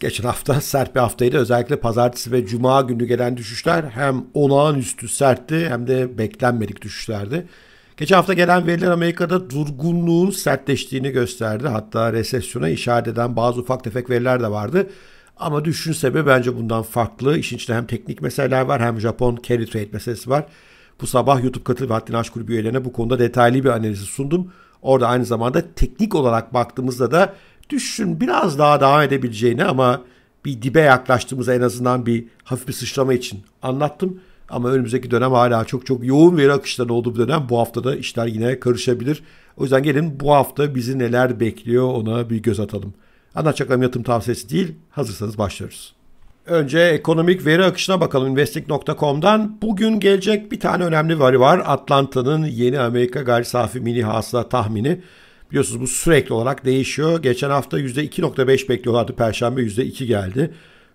Geçen hafta sert bir haftaydı. Özellikle pazartesi ve cuma günü gelen düşüşler hem olağanüstü sertti hem de beklenmedik düşüşlerdi. Geçen hafta gelen veriler Amerika'da durgunluğun sertleştiğini gösterdi. Hatta resesyona işaret eden bazı ufak tefek veriler de vardı. Ama düşüşün sebebi bence bundan farklı. İşin içinde hem teknik meseleler var hem Japon carry trade meselesi var. Bu sabah YouTube katıl ve Haddini Aşk Kulübü üyelerine bu konuda detaylı bir analizi sundum. Orada aynı zamanda teknik olarak baktığımızda da düşün biraz daha devam edebileceğini ama bir dibe yaklaştığımızda en azından bir hafif bir sıçrama için anlattım. Ama önümüzdeki dönem hala çok çok yoğun veri akışları olduğu bir dönem. Bu hafta da işler yine karışabilir. O yüzden gelin bu hafta bizi neler bekliyor ona bir göz atalım. Anlatacaklarım yatırım tavsiyesi değil. Hazırsanız başlıyoruz. Önce ekonomik veri akışına bakalım investing.com'dan. Bugün gelecek bir tane önemli veri var. Atlanta'nın yeni Amerika gayri safi mini hasıla tahmini. Biliyorsunuz bu sürekli olarak değişiyor. Geçen hafta %2.5 bekliyorlardı. Perşembe %2 geldi.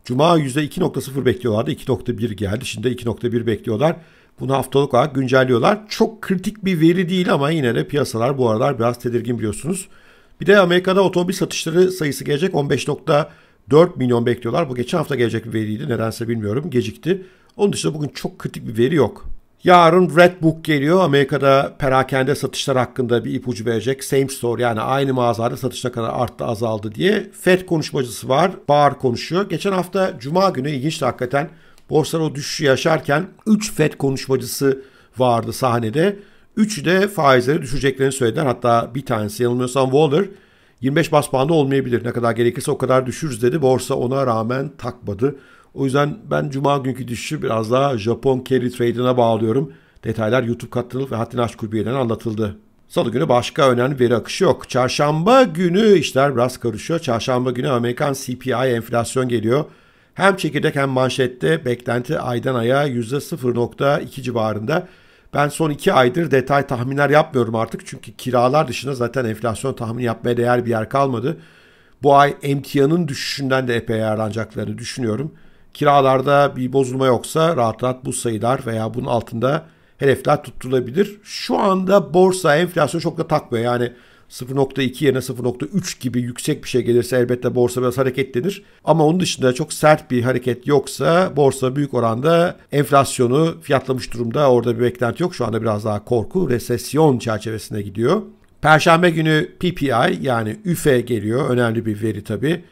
Cuma %2.0 bekliyorlardı. 2.1 geldi. Şimdi 2.1 bekliyorlar. Bunu haftalık olarak güncelliyorlar. Çok kritik bir veri değil ama yine de piyasalar bu aralar biraz tedirgin biliyorsunuz. Bir de Amerika'da otomobil satışları sayısı gelecek. 15.4 milyon bekliyorlar. Bu geçen hafta gelecek bir veriydi. Nedense bilmiyorum. Gecikti. Onun dışında bugün çok kritik bir veri yok. Yarın Redbook geliyor. Amerika'da perakende satışlar hakkında bir ipucu verecek. Same store yani aynı mağazalarda satışlar kadar arttı azaldı diye. Fed konuşmacısı var. bağır konuşuyor. Geçen hafta Cuma günü ilginçti hakikaten. Borsalar o düşüşü yaşarken 3 Fed konuşmacısı vardı sahnede. Üçü de faizleri düşüreceklerini söylediler. Hatta bir tanesi yanılmıyorsam Waller 25 bas puanda olmayabilir. Ne kadar gerekirse o kadar düşürüz dedi. Borsa ona rağmen takmadı. O yüzden ben cuma günkü düşüşü biraz daha Japon carry trade'ine bağlıyorum. Detaylar YouTube katılılıp ve Haddini Aşk Kulübü'nden anlatıldı. Salı günü başka önemli veri akışı yok. Çarşamba günü işler biraz karışıyor. Çarşamba günü Amerikan CPI enflasyon geliyor. Hem çekirdek hem manşette beklenti aydan aya %0.2 civarında. Ben son iki aydır detay tahminler yapmıyorum artık. Çünkü kiralar dışında zaten enflasyon tahmini yapmaya değer bir yer kalmadı. Bu ay emtianın düşüşünden de epey yararlanacaklarını düşünüyorum. Kiralarda bir bozulma yoksa rahat rahat bu sayılar veya bunun altında hedefler tutturulabilir. Şu anda borsa enflasyon çok da takmıyor. Yani 0.2 yerine 0.3 gibi yüksek bir şey gelirse elbette borsa biraz hareketlenir. Ama onun dışında çok sert bir hareket yoksa borsa büyük oranda enflasyonu fiyatlamış durumda. Orada bir beklenti yok. Şu anda biraz daha korku, resesyon çerçevesine gidiyor. Perşembe günü PPI yani üfe geliyor. Önemli bir veri tabii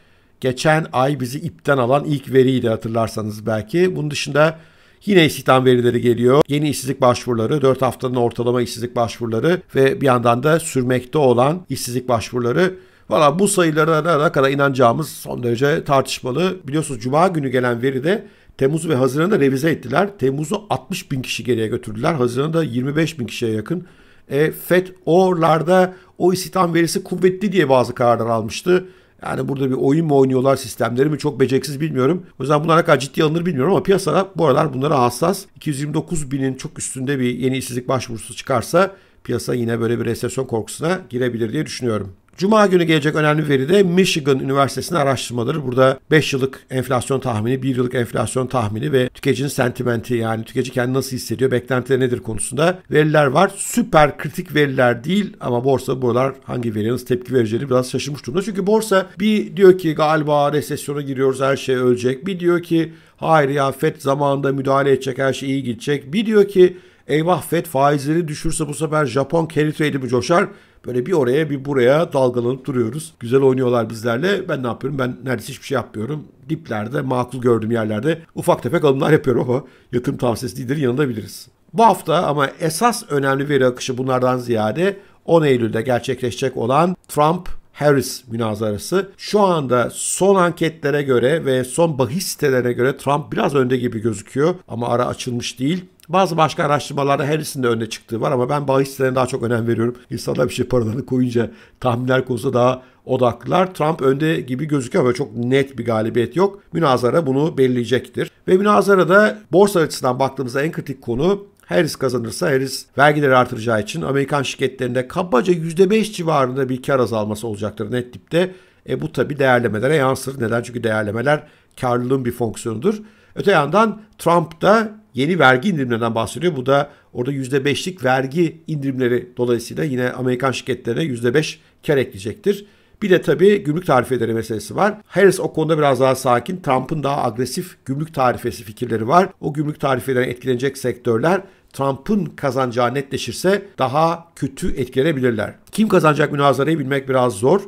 geçen ay bizi ipten alan ilk veriydi hatırlarsanız belki. Bunun dışında Yine istihdam verileri geliyor. Yeni işsizlik başvuruları, 4 haftanın ortalama işsizlik başvuruları ve bir yandan da sürmekte olan işsizlik başvuruları. Valla bu sayılara ne kadar inanacağımız son derece tartışmalı. Biliyorsunuz Cuma günü gelen veri de Temmuz ve Haziran'da revize ettiler. Temmuz'u 60 bin kişi geriye götürdüler. Haziran'da 25 bin kişiye yakın. E, FED oralarda o istihdam verisi kuvvetli diye bazı kararlar almıştı. Yani burada bir oyun mu oynuyorlar sistemleri mi çok beceriksiz bilmiyorum. O yüzden bunlara kadar ciddi alınır bilmiyorum ama piyasada bu aralar bunlara hassas. 229 binin çok üstünde bir yeni işsizlik başvurusu çıkarsa piyasa yine böyle bir resesyon korkusuna girebilir diye düşünüyorum. Cuma günü gelecek önemli veri de Michigan Üniversitesi'nin araştırmaları. Burada 5 yıllık enflasyon tahmini, 1 yıllık enflasyon tahmini ve tüketicinin sentimenti yani tüketici kendini nasıl hissediyor, beklentileri nedir konusunda veriler var. Süper kritik veriler değil ama borsa bu aralar hangi veriye nasıl tepki vereceğini biraz şaşırmış durumda. Çünkü borsa bir diyor ki galiba resesyona giriyoruz her şey ölecek. Bir diyor ki hayır ya FED zamanında müdahale edecek her şey iyi gidecek. Bir diyor ki eyvah FED faizleri düşürse bu sefer Japon carry trade'i mi coşar? Böyle bir oraya bir buraya dalgalanıp duruyoruz. Güzel oynuyorlar bizlerle. Ben ne yapıyorum? Ben neredeyse hiçbir şey yapmıyorum. Diplerde, makul gördüğüm yerlerde ufak tefek alımlar yapıyorum ama yatırım tavsiyesi değildir yanılabiliriz. Bu hafta ama esas önemli veri akışı bunlardan ziyade 10 Eylül'de gerçekleşecek olan Trump Harris münazarası. Şu anda son anketlere göre ve son bahis sitelerine göre Trump biraz önde gibi gözüküyor ama ara açılmış değil. Bazı başka araştırmalarda Harris'in de öne çıktığı var ama ben bahislerine daha çok önem veriyorum. İnsanlar bir şey paralarını koyunca tahminler konusunda daha odaklılar. Trump önde gibi gözüküyor ama çok net bir galibiyet yok. Münazara bunu belirleyecektir. Ve münazara da borsa açısından baktığımızda en kritik konu Harris kazanırsa Harris vergileri artıracağı için Amerikan şirketlerinde kabaca %5 civarında bir kar azalması olacaktır net tipte. E bu tabi değerlemelere yansır. Neden? Çünkü değerlemeler karlılığın bir fonksiyonudur. Öte yandan Trump da yeni vergi indirimlerinden bahsediyor. Bu da orada %5'lik vergi indirimleri dolayısıyla yine Amerikan şirketlerine %5 kar ekleyecektir. Bir de tabii gümrük tarifeleri meselesi var. Harris o konuda biraz daha sakin. Trump'ın daha agresif gümrük tarifesi fikirleri var. O gümrük tarifelerine etkilenecek sektörler Trump'ın kazanacağı netleşirse daha kötü etkilenebilirler. Kim kazanacak münazarayı bilmek biraz zor.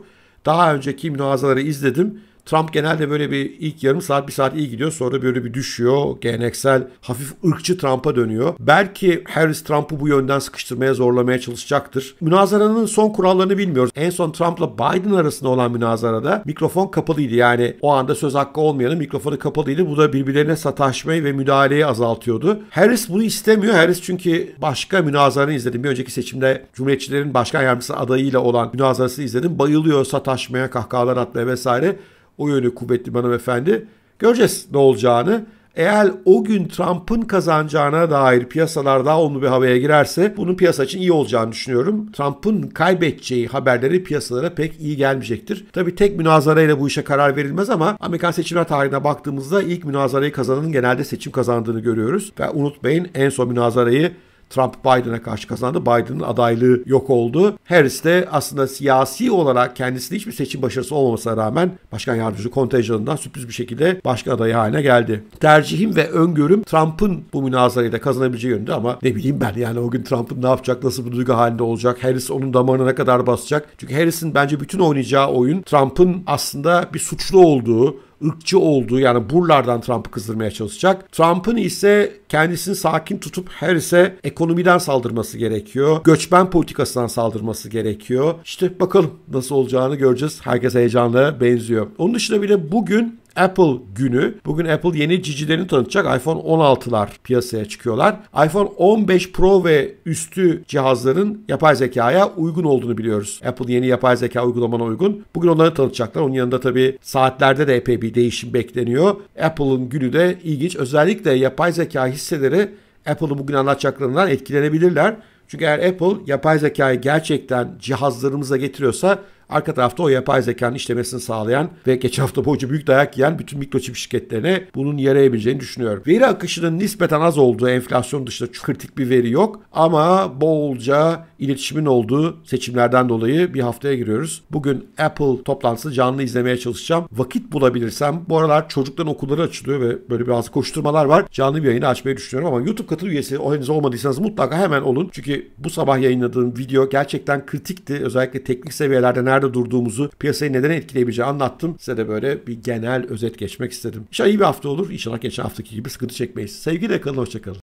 Daha önceki münazaları izledim. Trump genelde böyle bir ilk yarım saat bir saat iyi gidiyor sonra böyle bir düşüyor. Geleneksel hafif ırkçı Trump'a dönüyor. Belki Harris Trump'ı bu yönden sıkıştırmaya zorlamaya çalışacaktır. Münazaranın son kurallarını bilmiyoruz. En son Trump'la Biden arasında olan münazarada mikrofon kapalıydı. Yani o anda söz hakkı olmayanın mikrofonu kapalıydı. Bu da birbirlerine sataşmayı ve müdahaleyi azaltıyordu. Harris bunu istemiyor. Harris çünkü başka münazaranı izledim. Bir önceki seçimde Cumhuriyetçilerin başkan yardımcısı adayıyla olan münazarasını izledim. Bayılıyor sataşmaya, kahkahalar atmaya vesaire. O yönü kuvvetli bir hanımefendi. Göreceğiz ne olacağını. Eğer o gün Trump'ın kazanacağına dair piyasalar daha olumlu bir havaya girerse bunun piyasa için iyi olacağını düşünüyorum. Trump'ın kaybedeceği haberleri piyasalara pek iyi gelmeyecektir. Tabi tek münazarayla bu işe karar verilmez ama Amerikan seçimler tarihine baktığımızda ilk münazarayı kazananın genelde seçim kazandığını görüyoruz. Ve unutmayın en son münazarayı Trump Biden'a karşı kazandı. Biden'ın adaylığı yok oldu. Harris de aslında siyasi olarak kendisinde hiçbir seçim başarısı olmamasına rağmen başkan yardımcısı kontenjanından sürpriz bir şekilde başkan adayı haline geldi. Tercihim ve öngörüm Trump'ın bu münazarayı da kazanabileceği yönünde ama ne bileyim ben yani o gün Trump'ın ne yapacak, nasıl bir duygu halinde olacak, Harris onun damarına ne kadar basacak. Çünkü Harris'in bence bütün oynayacağı oyun Trump'ın aslında bir suçlu olduğu, ırkçı olduğu yani buralardan Trump'ı kızdırmaya çalışacak. Trump'ın ise kendisini sakin tutup Harris'e ekonomiden saldırması gerekiyor. Göçmen politikasından saldırması gerekiyor. İşte bakalım nasıl olacağını göreceğiz. Herkes heyecanlı benziyor. Onun dışında bile bugün Apple günü. Bugün Apple yeni cicilerini tanıtacak. iPhone 16'lar piyasaya çıkıyorlar. iPhone 15 Pro ve üstü cihazların yapay zekaya uygun olduğunu biliyoruz. Apple yeni yapay zeka uygulamana uygun. Bugün onları tanıtacaklar. Onun yanında tabii saatlerde de epey bir değişim bekleniyor. Apple'ın günü de ilginç. Özellikle yapay zeka hisseleri Apple'ın bugün anlatacaklarından etkilenebilirler. Çünkü eğer Apple yapay zekayı gerçekten cihazlarımıza getiriyorsa Arka tarafta o yapay zekanın işlemesini sağlayan ve geçen hafta boyunca büyük dayak yiyen bütün mikroçip şirketlerine bunun yarayabileceğini düşünüyorum. Veri akışının nispeten az olduğu enflasyon dışında çok kritik bir veri yok ama bolca iletişimin olduğu seçimlerden dolayı bir haftaya giriyoruz. Bugün Apple toplantısı canlı izlemeye çalışacağım. Vakit bulabilirsem bu aralar çocukların okulları açılıyor ve böyle biraz koşturmalar var. Canlı bir yayını açmayı düşünüyorum ama YouTube katıl üyesi henüz olmadıysanız mutlaka hemen olun. Çünkü bu sabah yayınladığım video gerçekten kritikti. Özellikle teknik seviyelerde nerede nerede durduğumuzu, piyasayı neden etkileyebileceği anlattım. Size de böyle bir genel özet geçmek istedim. İnşallah iyi bir hafta olur. İnşallah geçen haftaki gibi sıkıntı çekmeyiz. Sevgiyle kalın, hoşçakalın.